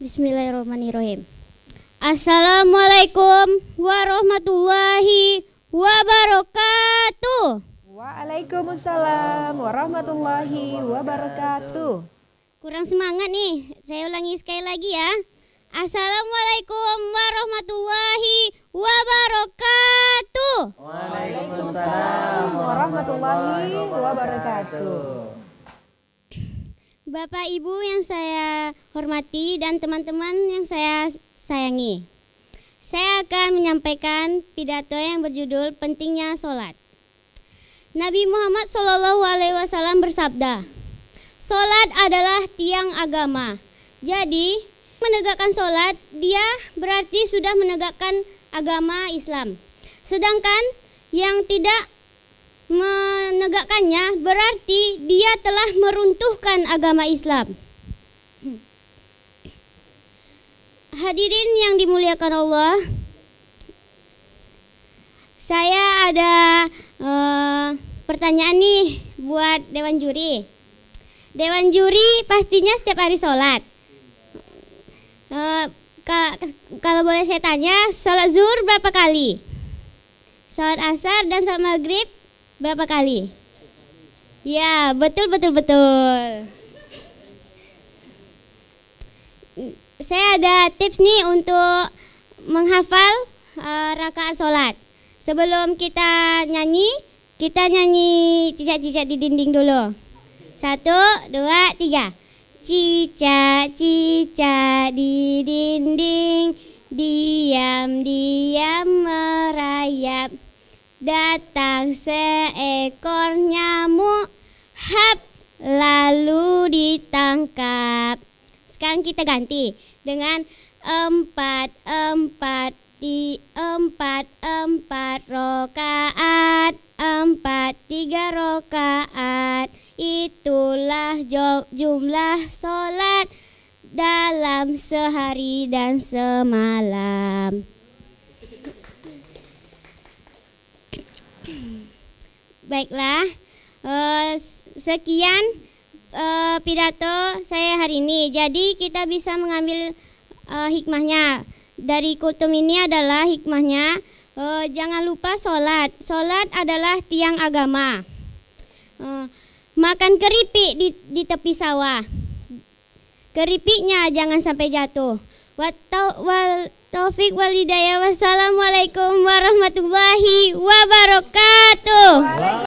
Bismillahirrahmanirrahim. Assalamualaikum warahmatullahi wabarakatuh. Waalaikumsalam warahmatullahi wabarakatuh. Kurang semangat nih, saya ulangi sekali lagi ya. Assalamualaikum warahmatullahi wabarakatuh. Waalaikumsalam warahmatullahi wabarakatuh. Bapak Ibu yang saya hormati dan teman-teman yang saya sayangi. Saya akan menyampaikan pidato yang berjudul Pentingnya Solat. Nabi Muhammad SAW bersabda, "Solat adalah tiang agama." Jadi, menegakkan solat dia berarti sudah menegakkan agama Islam. Sedangkan yang tidak menegakkannya berarti dia telah meruntuhkan agama Islam. Hadirin yang dimuliakan Allah, saya ada uh, pertanyaan nih buat Dewan Juri. Dewan Juri pastinya setiap hari sholat. Uh, kalau boleh saya tanya, sholat zuhur berapa kali? Sholat asar dan sholat maghrib Berapa kali? Ya, betul betul betul. Saya ada tips nih untuk menghafal uh, rakaat sholat. Sebelum kita nyanyi, kita nyanyi cicak-cicak di dinding dulu. Satu, dua, tiga. Cicak-cicak di dinding, diam-diam datang seekor nyamuk hap lalu ditangkap. Sekarang kita ganti dengan empat empat di empat empat rokaat empat tiga rokaat itulah jumlah sholat dalam sehari dan semalam. Baiklah, eh, sekian eh, pidato saya hari ini. Jadi kita bisa mengambil eh, hikmahnya. Dari kutum ini adalah hikmahnya, jangan lupa sholat. Sholat adalah tiang agama. makan keripik di, di tepi sawah. Keripiknya jangan sampai jatuh. Taufik walidaya. Wassalamualaikum warahmatullahi wabarakatuh.